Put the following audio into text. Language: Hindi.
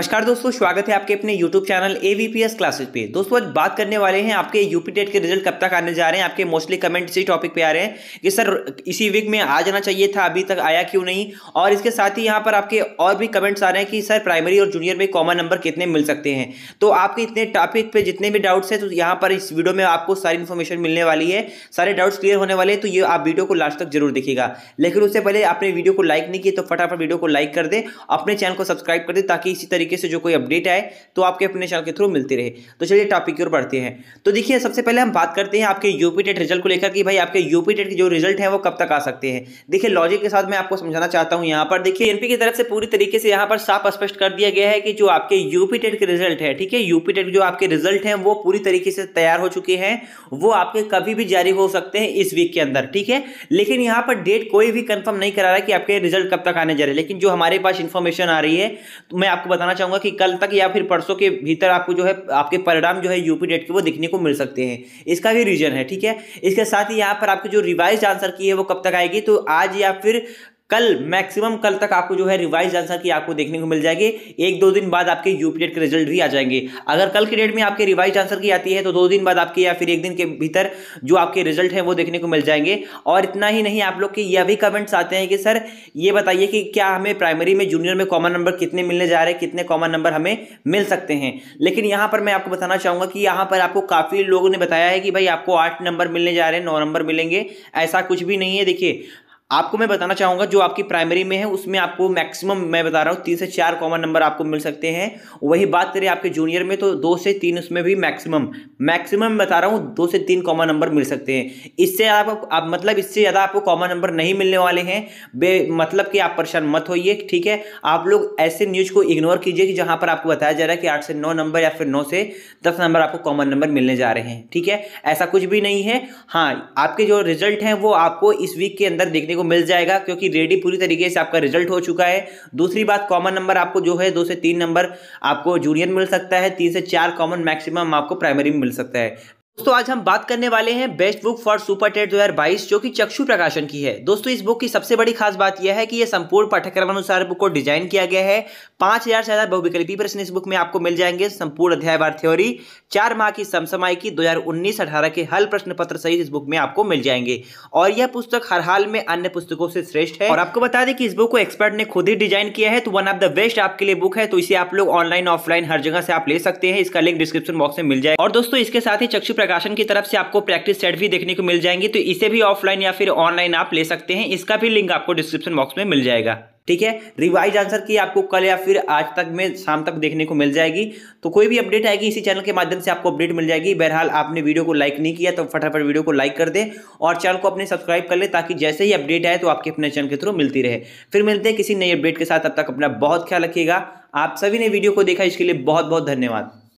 नमस्कार दोस्तों स्वागत है आपके अपने YouTube channel A V P S classes पे दोस्तों आज बात करने वाले हैं आपके यूपी टेट के रिजल्ट कब तक आने जा रहे हैं आपके मोस्टली कमेंट इसी टॉपिक पे आ रहे हैं कि सर इसी वीक में आ जाना चाहिए था अभी तक आया क्यों नहीं और इसके साथ ही यहाँ पर आपके और भी कमेंट्स आ रहे हैं कि सर प्राइमरी और जूनियर में कॉमन नंबर कितने मिल सकते हैं तो आपके इतने टॉपिक पर जितने भी डाउट्स हैं तो यहाँ पर इस वीडियो में आपको सारी इन्फॉर्मेशन मिलने वाली है सारे डाउट्स क्लियर होने वाले हैं तो ये आप वीडियो को लास्ट तक जरूर देखिएगा लेकिन उससे पहले आपने वीडियो को लाइक नहीं किया तो फटाफट वीडियो को लाइक कर दे अपने चैनल को सब्सक्राइब कर दे ताकि इसी तरीके तरीके से जो कोई अपडेट आए तो आपके अपने चैनल के थ्रू मिलती रहे तो चलिए टॉपिक की ओर बढ़ते हैं तो देखिए सबसे पहले हम बात करते हैं आपके यूपी टेट रिजल्ट को लेकर कि भाई आपके यूपी टेट के जो रिजल्ट है वो कब तक आ सकते हैं देखिए लॉजिक के साथ मैं आपको समझाना चाहता हूँ यहाँ पर देखिए एनपी की तरफ से पूरी तरीके से यहाँ पर साफ स्पष्ट कर दिया गया है कि जो आपके यूपी टेट के रिजल्ट है ठीक है यूपी टेट जो आपके रिजल्ट हैं वो पूरी तरीके से तैयार हो चुके हैं वो आपके कभी भी जारी हो सकते हैं इस वीक के अंदर ठीक है लेकिन यहाँ पर डेट कोई भी कंफर्म नहीं करा रहा है कि आपके रिजल्ट कब तक आने जा रहे हैं लेकिन जो हमारे पास इन्फॉर्मेशन आ रही है तो मैं आपको बताना चाहूंगा कि कल तक या फिर परसों के भीतर आपको जो है आपके परिणाम जो है यूपी डेट के वो दिखने को मिल सकते हैं इसका भी रीजन है ठीक है इसके साथ ही यहाँ पर आपकी जो रिवाइज आंसर की है वो कब तक आएगी तो आज या फिर कल मैक्सिमम कल तक आपको जो है रिवाइज आंसर की आपको देखने को मिल जाएगी एक दो दिन बाद आपके यूपीएड के रिजल्ट भी आ जाएंगे अगर कल की डेट में आपके रिवाइज आंसर की आती है तो दो दिन बाद आपके या फिर एक दिन के भीतर जो आपके रिजल्ट हैं वो देखने को मिल जाएंगे और इतना ही नहीं आप लोग के यह भी कमेंट्स आते हैं कि सर ये बताइए कि क्या हमें प्राइमरी में जूनियर में कॉमन नंबर कितने मिलने जा रहे हैं कितने कॉमन नंबर हमें मिल सकते हैं लेकिन यहाँ पर मैं आपको बताना चाहूँगा कि यहाँ पर आपको काफ़ी लोगों ने बताया है कि भाई आपको आठ नंबर मिलने जा रहे हैं नौ नंबर मिलेंगे ऐसा कुछ भी नहीं है देखिए आपको मैं बताना चाहूंगा जो आपकी प्राइमरी में है उसमें आपको मैक्सिमम मैं बता रहा हूँ तीन से चार कॉमन नंबर आपको मिल सकते हैं वही बात करें आपके जूनियर में तो दो से तीन उसमें भी मैक्सिमम मैक्सिमम बता रहा हूँ दो से तीन कॉमन नंबर मिल सकते हैं इससे आप, आप मतलब इससे ज़्यादा आपको कॉमन नंबर नहीं मिलने वाले हैं बे मतलब कि आप परेशान मत होइए ठीक है आप लोग ऐसे न्यूज़ को इग्नोर कीजिए कि जहाँ पर आपको बताया जा रहा है कि आठ से नौ नंबर या फिर नौ से दस नंबर आपको कॉमन नंबर मिलने जा रहे हैं ठीक है ऐसा कुछ भी नहीं है हाँ आपके जो रिजल्ट हैं वो आपको इस वीक के अंदर देखने को मिल जाएगा क्योंकि रेडी पूरी तरीके से आपका रिजल्ट हो चुका है दूसरी बात कॉमन नंबर आपको जो है दो से तीन नंबर आपको जूनियर मिल सकता है तीन से चार कॉमन मैक्सिमम आपको प्राइमरी में मिल सकता है दोस्तों आज हम बात करने वाले हैं best book for super TET दो जो कि चक्षु प्रकाशन की है दोस्तों इस बुक की सबसे बड़ी खास बात यह है कि यह संपूर्ण पाठ्यक्रम अनुसार बुक को डिजाइन किया गया है पांच हजार से ज्यादा बहुविकल्पी प्रश्न इस बुक में आपको मिल जाएंगे संपूर्ण अध्यायवार थ्योरी चार माह की समसमाय की दो हजार के हल प्रश्न पत्र सहित इस बुक में आपको मिल जाएंगे और यह पुस्तक हर हाल में अन्य पुस्तकों से श्रेष्ठ है और आपको बता दें कि इस बुक को एक्सपर्ट ने खुद ही डिजाइन किया है तो वन ऑफ द बेस्ट आपके लिए बुक है तो इसे आप लोग ऑनलाइन ऑफलाइन हर जगह से आप ले सकते हैं इसका लिंक डिस्क्रिप्शन बॉक्स में मिल जाए और दोस्तों इसके साथ ही चक्षु प्रकाशन की तरफ से आपको प्रैक्टिस सेट भी देखने को मिल जाएंगी तो इसे भी ऑफलाइन या फिर ऑनलाइन आप ले सकते हैं इसका भी लिंक आपको डिस्क्रिप्शन बॉक्स में मिल जाएगा ठीक है रिवाइज आंसर की आपको कल या फिर आज तक में शाम तक देखने को मिल जाएगी तो कोई भी अपडेट आएगी इसी चैनल के माध्यम से आपको अपडेट मिल जाएगी बहरहाल आपने वीडियो को लाइक नहीं किया तो फटाफट वीडियो को लाइक कर दें और चैनल को अपने सब्सक्राइब कर ले ताकि जैसे ही अपडेट आए तो आपके अपने चैनल के थ्रू मिलती रहे फिर मिलते हैं किसी नई अपडेट के साथ अब तक अपना बहुत ख्याल रखिएगा आप सभी ने वीडियो को देखा इसके लिए बहुत बहुत धन्यवाद